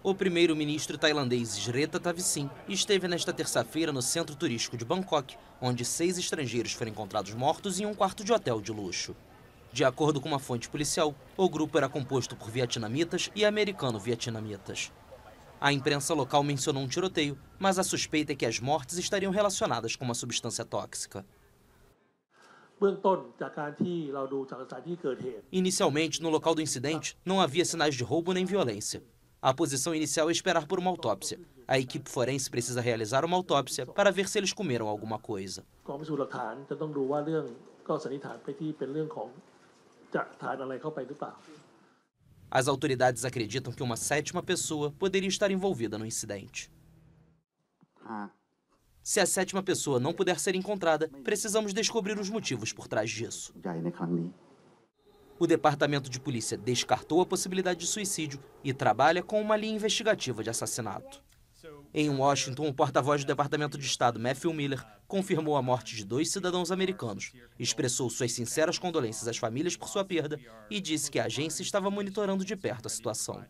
O primeiro-ministro tailandês Shreta Thavisin esteve nesta terça-feira no centro turístico de Bangkok, onde seis estrangeiros foram encontrados mortos em um quarto de hotel de luxo. De acordo com uma fonte policial, o grupo era composto por vietnamitas e americano-vietnamitas. A imprensa local mencionou um tiroteio, mas a suspeita é que as mortes estariam relacionadas com uma substância tóxica. Inicialmente, no local do incidente, não havia sinais de roubo nem violência. A posição inicial é esperar por uma autópsia. A equipe forense precisa realizar uma autópsia para ver se eles comeram alguma coisa. As autoridades acreditam que uma sétima pessoa poderia estar envolvida no incidente. Ah. Se a sétima pessoa não puder ser encontrada, precisamos descobrir os motivos por trás disso o Departamento de Polícia descartou a possibilidade de suicídio e trabalha com uma linha investigativa de assassinato. Em Washington, o porta-voz do Departamento de Estado, Matthew Miller, confirmou a morte de dois cidadãos americanos, expressou suas sinceras condolências às famílias por sua perda e disse que a agência estava monitorando de perto a situação.